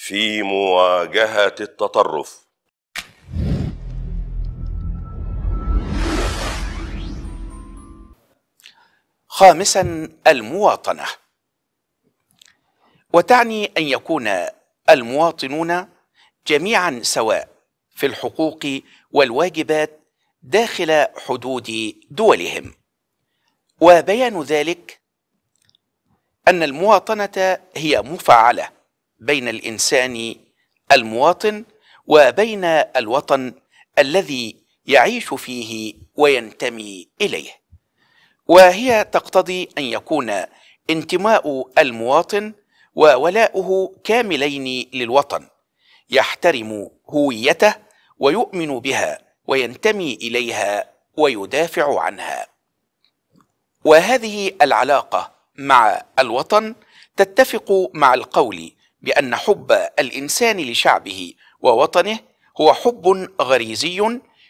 في مواجهة التطرف خامسا المواطنة وتعني أن يكون المواطنون جميعا سواء في الحقوق والواجبات داخل حدود دولهم وبيان ذلك أن المواطنة هي مفعلة بين الانسان المواطن وبين الوطن الذي يعيش فيه وينتمي اليه وهي تقتضي ان يكون انتماء المواطن وولاؤه كاملين للوطن يحترم هويته ويؤمن بها وينتمي اليها ويدافع عنها وهذه العلاقه مع الوطن تتفق مع القول بأن حب الإنسان لشعبه ووطنه هو حب غريزي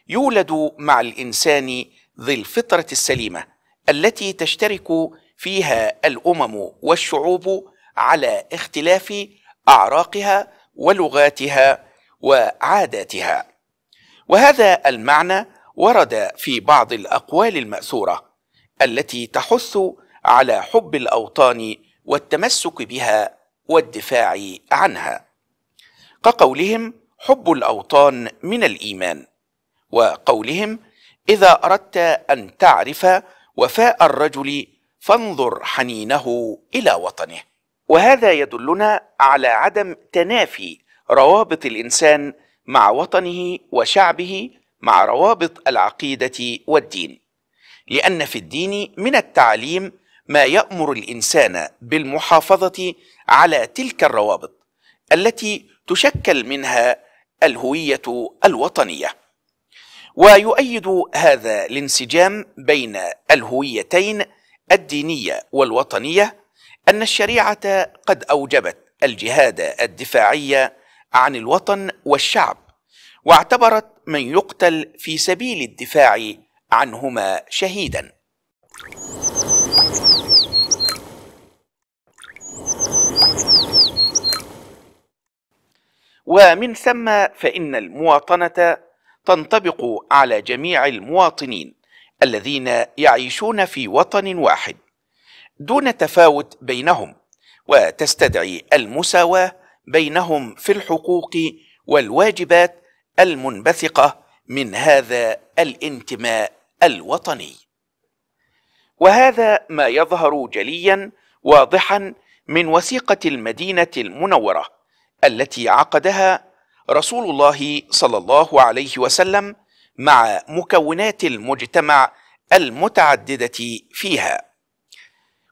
يولد مع الإنسان ذي الفطرة السليمة التي تشترك فيها الأمم والشعوب على اختلاف أعراقها ولغاتها وعاداتها وهذا المعنى ورد في بعض الأقوال المأثورة التي تحث على حب الأوطان والتمسك بها والدفاع عنها كقولهم حب الاوطان من الايمان وقولهم اذا اردت ان تعرف وفاء الرجل فانظر حنينه الى وطنه وهذا يدلنا على عدم تنافي روابط الانسان مع وطنه وشعبه مع روابط العقيده والدين لان في الدين من التعليم ما يأمر الإنسان بالمحافظة على تلك الروابط التي تشكل منها الهوية الوطنية ويؤيد هذا الانسجام بين الهويتين الدينية والوطنية أن الشريعة قد أوجبت الجهاد الدفاعي عن الوطن والشعب واعتبرت من يقتل في سبيل الدفاع عنهما شهيداً ومن ثم فإن المواطنة تنطبق على جميع المواطنين الذين يعيشون في وطن واحد دون تفاوت بينهم وتستدعي المساواة بينهم في الحقوق والواجبات المنبثقة من هذا الانتماء الوطني. وهذا ما يظهر جليا واضحا من وثيقة المدينة المنورة التي عقدها رسول الله صلى الله عليه وسلم مع مكونات المجتمع المتعدده فيها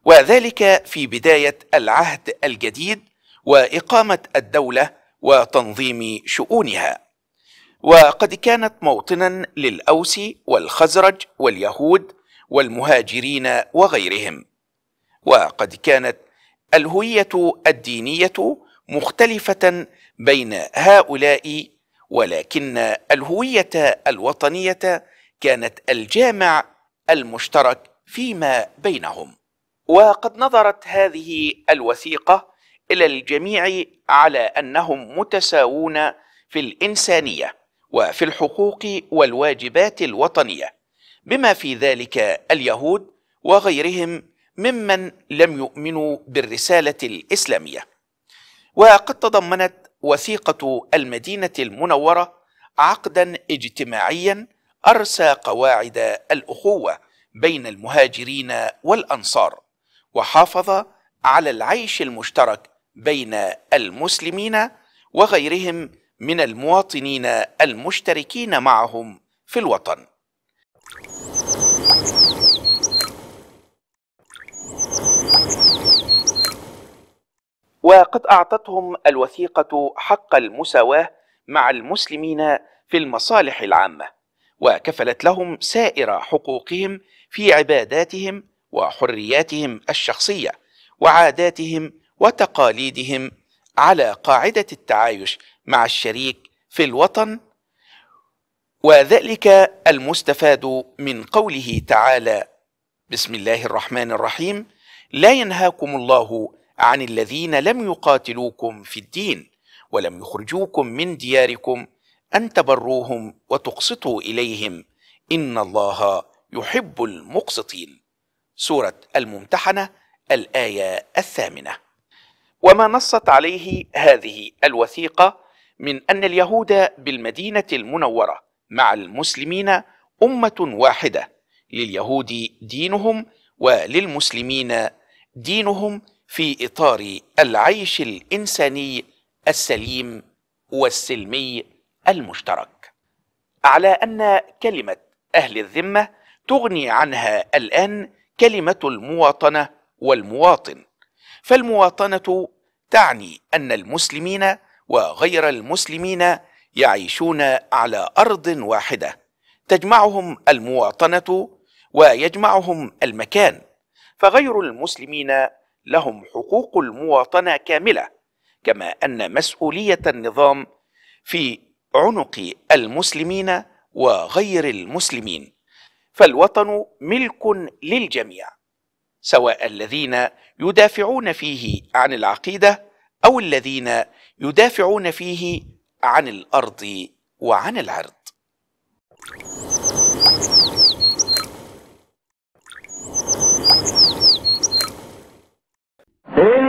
وذلك في بدايه العهد الجديد واقامه الدوله وتنظيم شؤونها وقد كانت موطنا للاوس والخزرج واليهود والمهاجرين وغيرهم وقد كانت الهويه الدينيه مختلفة بين هؤلاء ولكن الهوية الوطنية كانت الجامع المشترك فيما بينهم وقد نظرت هذه الوثيقة إلى الجميع على أنهم متساوون في الإنسانية وفي الحقوق والواجبات الوطنية بما في ذلك اليهود وغيرهم ممن لم يؤمنوا بالرسالة الإسلامية وقد تضمنت وثيقة المدينة المنورة عقدا اجتماعيا أرسى قواعد الأخوة بين المهاجرين والأنصار وحافظ على العيش المشترك بين المسلمين وغيرهم من المواطنين المشتركين معهم في الوطن. وقد أعطتهم الوثيقة حق المساواة مع المسلمين في المصالح العامة وكفلت لهم سائر حقوقهم في عباداتهم وحرياتهم الشخصية وعاداتهم وتقاليدهم على قاعدة التعايش مع الشريك في الوطن وذلك المستفاد من قوله تعالى بسم الله الرحمن الرحيم لا ينهاكم الله عن الذين لم يقاتلوكم في الدين ولم يخرجوكم من دياركم ان تبروهم وتقسطوا اليهم ان الله يحب المقسطين سوره الممتحنه الايه الثامنه وما نصت عليه هذه الوثيقه من ان اليهود بالمدينه المنوره مع المسلمين امه واحده لليهود دينهم وللمسلمين دينهم في اطار العيش الانساني السليم والسلمي المشترك على ان كلمه اهل الذمه تغني عنها الان كلمه المواطنه والمواطن فالمواطنه تعني ان المسلمين وغير المسلمين يعيشون على ارض واحده تجمعهم المواطنه ويجمعهم المكان فغير المسلمين لهم حقوق المواطنه كامله كما ان مسؤوليه النظام في عنق المسلمين وغير المسلمين فالوطن ملك للجميع سواء الذين يدافعون فيه عن العقيده او الذين يدافعون فيه عن الارض وعن العرض They